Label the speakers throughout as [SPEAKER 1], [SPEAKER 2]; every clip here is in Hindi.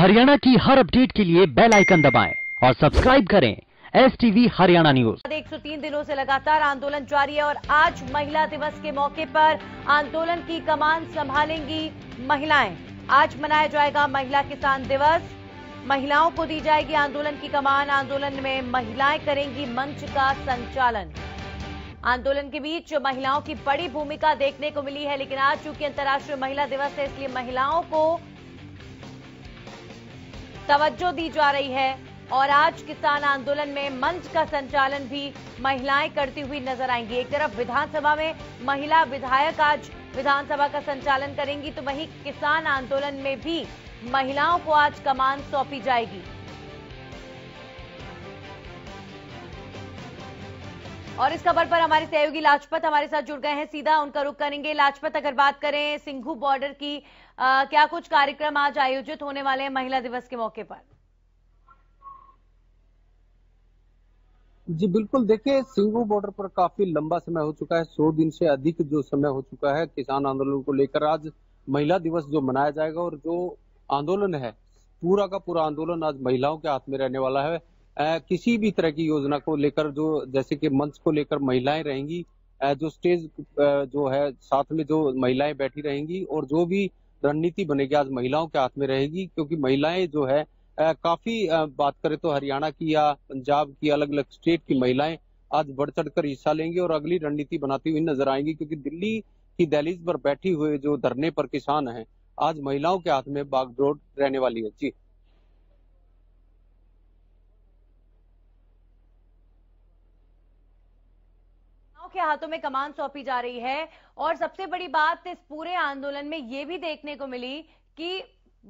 [SPEAKER 1] हरियाणा की हर अपडेट के लिए बेल आइकन दबाएं और सब्सक्राइब करें एस टीवी हरियाणा न्यूज
[SPEAKER 2] 103 दिनों से लगातार आंदोलन जारी है और आज महिला दिवस के मौके पर आंदोलन की कमान संभालेंगी महिलाएं आज मनाया जाएगा महिला किसान दिवस महिलाओं को दी जाएगी आंदोलन की कमान आंदोलन में महिलाएं करेंगी मंच का संचालन आंदोलन के बीच महिलाओं की बड़ी भूमिका देखने को मिली है लेकिन आज चूंकि अंतर्राष्ट्रीय महिला दिवस है इसलिए महिलाओं को तवज्जो दी जा रही है और आज किसान आंदोलन में मंच का संचालन भी महिलाएं करती हुई नजर आएंगी एक तरफ विधानसभा में महिला विधायक आज विधानसभा का संचालन करेंगी तो वहीं किसान आंदोलन में भी महिलाओं को आज कमान सौंपी जाएगी और इस खबर पर हमारे सहयोगी लाजपत हमारे साथ जुड़ गए हैं सीधा उनका रुख करेंगे लाजपत अगर बात करें सिंघू बॉर्डर की आ, क्या कुछ कार्यक्रम आज आयोजित होने वाले हैं महिला दिवस के मौके पर
[SPEAKER 1] जी बिल्कुल देखिए सिंघू बॉर्डर पर काफी लंबा समय हो चुका है सौ दिन से अधिक जो समय हो चुका है किसान आंदोलन को लेकर आज महिला दिवस जो मनाया जाएगा और जो आंदोलन है पूरा का पूरा आंदोलन आज महिलाओं के हाथ में रहने वाला है किसी भी तरह की योजना को लेकर जो जैसे कि मंच को लेकर महिलाएं रहेंगी जो स्टेज जो है साथ में जो महिलाएं बैठी रहेंगी और जो भी रणनीति बनेगी आज महिलाओं के हाथ में रहेगी क्योंकि महिलाएं जो है काफी बात करें तो हरियाणा की या पंजाब की अलग अलग स्टेट की महिलाएं आज बढ़ चढ़ कर हिस्सा लेंगी और अगली रणनीति बनाती हुई नजर आएंगी क्योंकि दिल्ली की दहलीज पर बैठी हुए जो धरने पर किसान हैं आज महिलाओं के हाथ में बागडोर रहने वाली है जी
[SPEAKER 2] युवाओं के हाथों में कमान सौंपी जा रही है और सबसे बड़ी बात इस पूरे आंदोलन में यह भी देखने को मिली कि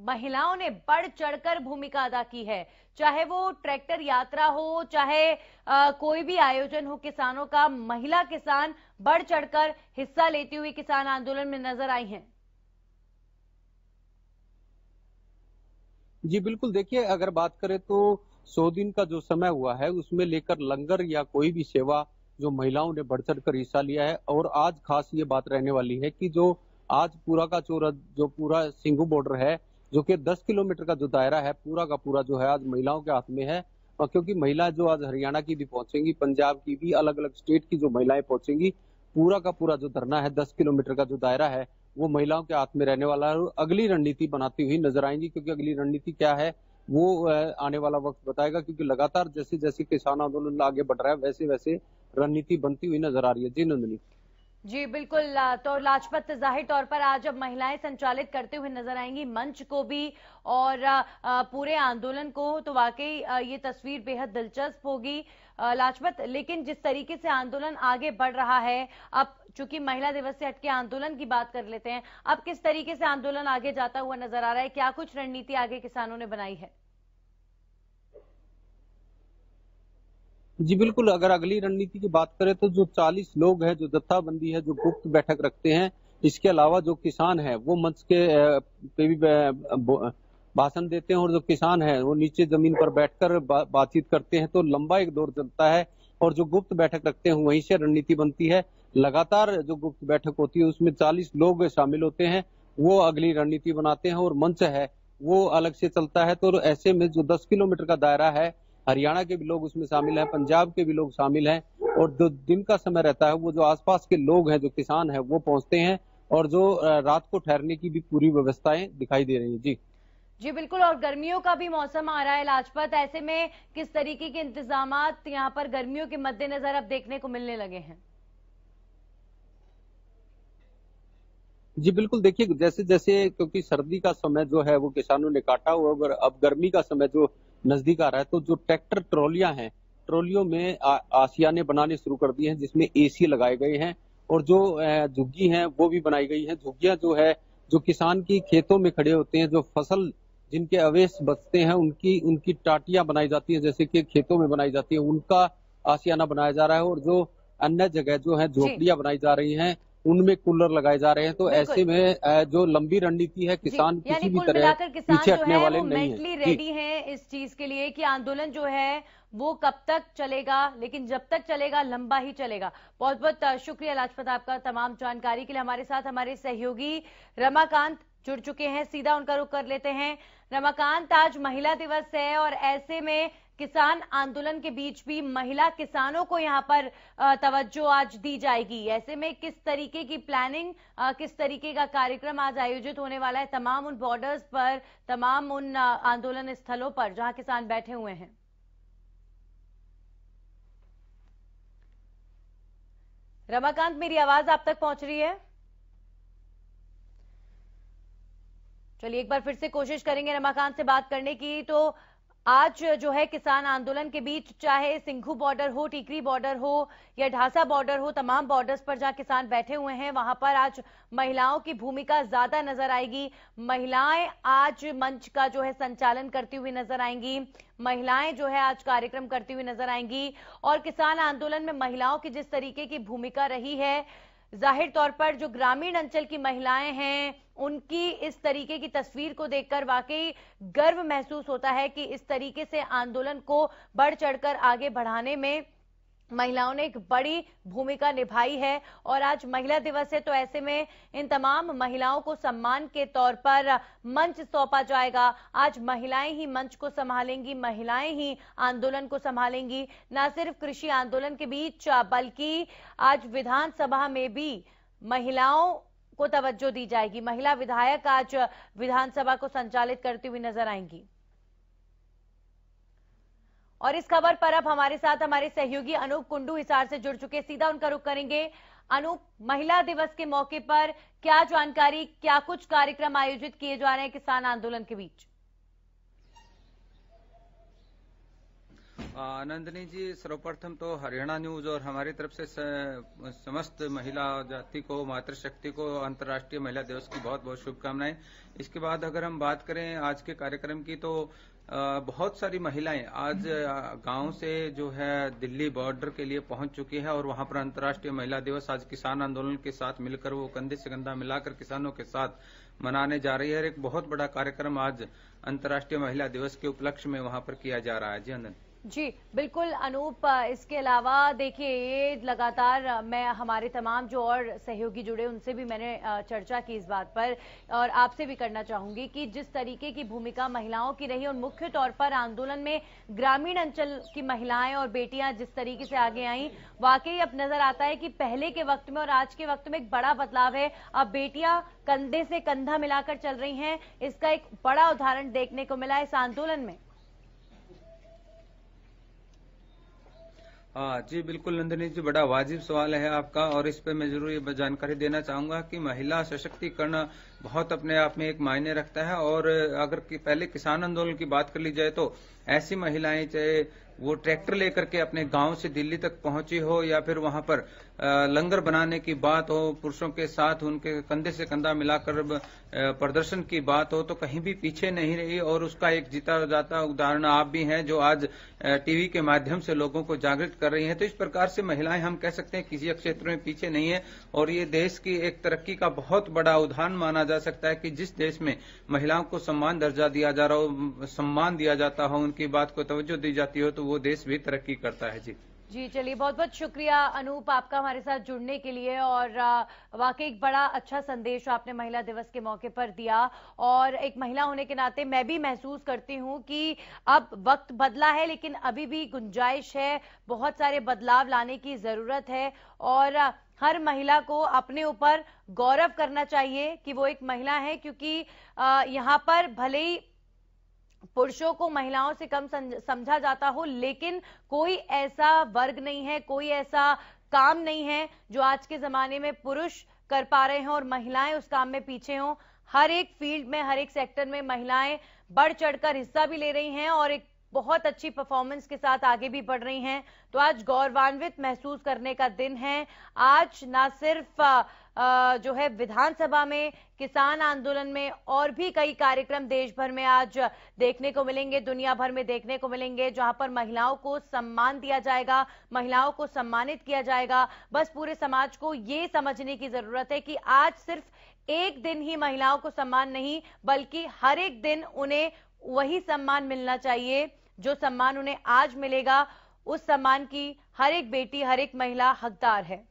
[SPEAKER 2] महिलाओं ने बढ़ चढ़कर भूमिका अदा की है चाहे वो ट्रैक्टर यात्रा हो चाहे आ, कोई भी आयोजन हो किसानों का महिला किसान बढ़ चढ़कर हिस्सा लेती हुई किसान आंदोलन में नजर आई हैं
[SPEAKER 1] जी बिल्कुल देखिए अगर बात करें तो सौ दिन का जो समय हुआ है उसमें लेकर लंगर या कोई भी सेवा जो महिलाओं ने बढ़ चढ़ कर हिस्सा लिया है और आज खास ये बात रहने वाली है कि जो आज पूरा का चोरा जो पूरा सिंगू बॉर्डर है जो कि 10 किलोमीटर का जो दायरा है पूरा का पूरा जो है आज महिलाओं के हाथ में है और क्योंकि महिला जो आज हरियाणा की भी पहुंचेंगी पंजाब की भी अलग अलग स्टेट की जो महिलाएं पहुंचेंगी पूरा का पूरा जो धरना है दस किलोमीटर का जो दायरा है वो महिलाओं के हाथ में रहने वाला है और अगली रणनीति बनाती हुई नजर आएंगी क्योंकि अगली रणनीति क्या है वो आने वाला वक्त बताएगा क्योंकि लगातार जैसे जैसे किसान आंदोलन आगे बढ़ रहा है वैसे वैसे रणनीति बनती हुई नजर आ रही है जी नंदनी
[SPEAKER 2] जी बिल्कुल तो लाजपत जाहिर तौर पर आज अब महिलाएं संचालित करते हुए नजर आएंगी मंच को भी और पूरे आंदोलन को तो वाकई ये तस्वीर बेहद दिलचस्प होगी लाजपत लेकिन जिस तरीके से आंदोलन आगे बढ़ रहा है अब चूंकि महिला दिवस से हटके आंदोलन की बात कर लेते हैं अब किस तरीके से आंदोलन आगे जाता हुआ नजर आ रहा है क्या कुछ रणनीति आगे किसानों ने बनाई है
[SPEAKER 1] जी बिल्कुल अगर अगली रणनीति की बात करें तो जो 40 लोग हैं जो जत्थाबंदी है जो गुप्त बैठक रखते हैं इसके अलावा जो किसान है वो मंच के पे भी भाषण देते हैं और जो किसान है वो नीचे जमीन पर बैठकर बातचीत करते हैं तो लंबा एक दौर चलता है और जो गुप्त बैठक रखते हैं वहीं से रणनीति बनती है लगातार जो गुप्त बैठक होती है उसमें चालीस लोग शामिल होते हैं वो अगली रणनीति बनाते हैं और मंच है वो अलग से चलता है तो ऐसे में जो दस किलोमीटर का दायरा है हरियाणा के भी लोग उसमें शामिल हैं पंजाब के भी लोग शामिल हैं और जो दिन का समय रहता है वो जो आसपास के लोग हैं जो किसान हैं वो पहुंचते हैं और जो रात को ठहरने की भी पूरी व्यवस्थाएं दिखाई दे रही है जी
[SPEAKER 2] जी बिल्कुल और गर्मियों का भी मौसम आ रहा है लाजपत ऐसे में किस तरीके के इंतजाम यहाँ पर गर्मियों के मद्देनजर अब देखने को मिलने लगे हैं
[SPEAKER 1] जी बिल्कुल देखिए जैसे जैसे क्योंकि सर्दी का समय जो है वो किसानों ने काटा हुआ और अब गर्मी का समय जो नजदीक आ रहा है तो जो ट्रैक्टर ट्रॉलियां हैं ट्रॉलियों में आसियाने बनाने शुरू कर दिए हैं जिसमें एसी लगाए गए हैं और जो झुग्गी हैं वो भी बनाई गई हैं झुग्गियां जो है जो किसान की खेतों में खड़े होते हैं जो फसल जिनके अवेश बचते हैं उनकी उनकी टाटियां बनाई जाती है जैसे कि खेतों में बनाई जाती है उनका आसियाना बनाया जा रहा है और जो अन्य जगह जो है झोपड़ियां बनाई जा रही हैं उनमें कूलर लगाए जा रहे हैं तो ऐसे में जो लंबी रणनीति है किसान किसी भी तरह पीछे हटने वाले नहीं है रेडी
[SPEAKER 2] है इस चीज के लिए कि आंदोलन जो है वो कब तक चलेगा लेकिन जब तक चलेगा लंबा ही चलेगा बहुत बहुत शुक्रिया लाजपत आपका तमाम जानकारी के लिए हमारे साथ हमारे सहयोगी रमाकांत जुड़ चुके हैं सीधा उनका रुख कर लेते हैं रमाकांत आज महिला दिवस है और ऐसे में किसान आंदोलन के बीच भी महिला किसानों को यहाँ पर तवज्जो आज दी जाएगी ऐसे में किस तरीके की प्लानिंग किस तरीके का कार्यक्रम आज आयोजित होने वाला है तमाम उन बॉर्डर्स पर तमाम उन आंदोलन स्थलों पर जहाँ किसान बैठे हुए हैं रमाकांत मेरी आवाज आप तक पहुंच रही है चलिए एक बार फिर से कोशिश करेंगे रमाकांत से बात करने की तो आज जो है किसान आंदोलन के बीच चाहे सिंघू बॉर्डर हो टीकरी बॉर्डर हो या ढासा बॉर्डर हो तमाम बॉर्डर्स पर जहां किसान बैठे हुए हैं वहां पर आज महिलाओं की भूमिका ज्यादा नजर आएगी महिलाएं आज मंच का जो है संचालन करती हुई नजर आएंगी महिलाएं जो है आज कार्यक्रम करती हुई नजर आएंगी और किसान आंदोलन में महिलाओं की जिस तरीके की भूमिका रही है जाहिर तौर पर जो ग्रामीण अंचल की महिलाएं हैं उनकी इस तरीके की तस्वीर को देखकर वाकई गर्व महसूस होता है कि इस तरीके से आंदोलन को बढ़ चढ़कर आगे बढ़ाने में महिलाओं ने एक बड़ी भूमिका निभाई है और आज महिला दिवस है तो ऐसे में इन तमाम महिलाओं को सम्मान के तौर पर मंच सौंपा जाएगा आज महिलाएं ही मंच को संभालेंगी महिलाएं ही आंदोलन को संभालेंगी न सिर्फ कृषि आंदोलन के बीच बल्कि आज विधानसभा में भी महिलाओं को तवज्जो दी जाएगी महिला विधायक आज विधानसभा को संचालित करती हुई नजर आएंगी और इस खबर पर अब हमारे साथ हमारे सहयोगी अनूप कुंडू हिसार से जुड़ चुके सीधा उनका रुख करेंगे अनूप महिला दिवस के मौके पर क्या जानकारी क्या कुछ कार्यक्रम आयोजित किए जा रहे हैं किसान आंदोलन के बीच
[SPEAKER 3] नंदनी जी सर्वप्रथम तो हरियाणा न्यूज और हमारी तरफ से समस्त महिला जाति को मातृशक्ति को अंतर्राष्ट्रीय महिला दिवस की बहुत बहुत शुभकामनाएं इसके बाद अगर हम बात करें आज के कार्यक्रम की तो बहुत सारी महिलाएं आज गांव से जो है दिल्ली बॉर्डर के लिए पहुंच चुकी है और वहां पर अंतर्राष्ट्रीय महिला दिवस आज किसान आंदोलन के साथ मिलकर वो कंधे से कंधा मिलाकर किसानों के साथ मनाने जा रही है और एक बहुत बड़ा कार्यक्रम आज अंतर्राष्ट्रीय महिला दिवस के उपलक्ष्य में वहां पर किया जा रहा है जी अनंत
[SPEAKER 2] जी बिल्कुल अनूप इसके अलावा देखिए ये लगातार मैं हमारे तमाम जो और सहयोगी जुड़े उनसे भी मैंने चर्चा की इस बात पर और आपसे भी करना चाहूंगी कि जिस तरीके की भूमिका महिलाओं की रही और मुख्य तौर पर आंदोलन में ग्रामीण अंचल की महिलाएं और बेटियां जिस तरीके से आगे आई वाकई अब नजर आता है कि पहले के वक्त में और आज के वक्त में एक बड़ा बदलाव है अब बेटियां कंधे से कंधा मिलाकर चल रही हैं इसका एक बड़ा उदाहरण देखने को मिला इस आंदोलन में
[SPEAKER 3] हाँ जी बिल्कुल नंदनी जी बड़ा वाजिब सवाल है आपका और इस पे मैं जरूर ये जानकारी देना चाहूंगा कि महिला सशक्तिकरण बहुत अपने आप में एक मायने रखता है और अगर कि पहले किसान आंदोलन की बात कर ली जाए तो ऐसी महिलाएं चाहे वो ट्रैक्टर लेकर के अपने गांव से दिल्ली तक पहुंची हो या फिर वहां पर लंगर बनाने की बात हो पुरुषों के साथ उनके कंधे से कंधा मिलाकर प्रदर्शन की बात हो तो कहीं भी पीछे नहीं रही और उसका एक जीता जाता उदाहरण आप भी हैं जो आज टीवी के माध्यम से लोगों को जागृत कर रही हैं तो इस प्रकार से महिलाएं हम कह सकते हैं किसी क्षेत्र में पीछे नहीं है और ये देश की एक तरक्की का बहुत बड़ा उदाहरण माना जा सकता है कि जिस देश में महिलाओं को सम्मान दर्जा दिया जा रहा हो सम्मान दिया जाता हो उनकी बात को तवज्जो दी जाती हो तो वो देश भी तरक्की करता है जी
[SPEAKER 2] जी चलिए बहुत बहुत शुक्रिया अनूप आपका हमारे साथ जुड़ने के लिए और वाकई एक बड़ा अच्छा संदेश आपने महिला दिवस के मौके पर दिया और एक महिला होने के नाते मैं भी महसूस करती हूँ कि अब वक्त बदला है लेकिन अभी भी गुंजाइश है बहुत सारे बदलाव लाने की जरूरत है और हर महिला को अपने ऊपर गौरव करना चाहिए कि वो एक महिला है क्योंकि यहाँ पर भले ही पुरुषों को महिलाओं से कम समझा जाता हो लेकिन कोई ऐसा वर्ग नहीं है कोई ऐसा काम नहीं है जो आज के जमाने में पुरुष कर पा रहे हैं और महिलाएं उस काम में पीछे हों हर एक फील्ड में हर एक सेक्टर में महिलाएं बढ़ चढ़कर हिस्सा भी ले रही हैं और एक बहुत अच्छी परफॉर्मेंस के साथ आगे भी बढ़ रही हैं तो आज गौरवान्वित महसूस करने का दिन है आज ना सिर्फ जो है विधानसभा में किसान आंदोलन में और भी कई कार्यक्रम देश भर में आज देखने को मिलेंगे दुनिया भर में देखने को मिलेंगे जहां पर महिलाओं को सम्मान दिया जाएगा महिलाओं को सम्मानित किया जाएगा बस पूरे समाज को ये समझने की जरूरत है कि आज सिर्फ एक दिन ही महिलाओं को सम्मान नहीं बल्कि हर एक दिन उन्हें वही सम्मान मिलना चाहिए जो सम्मान उन्हें आज मिलेगा उस सम्मान की हर एक बेटी हर एक महिला हकदार है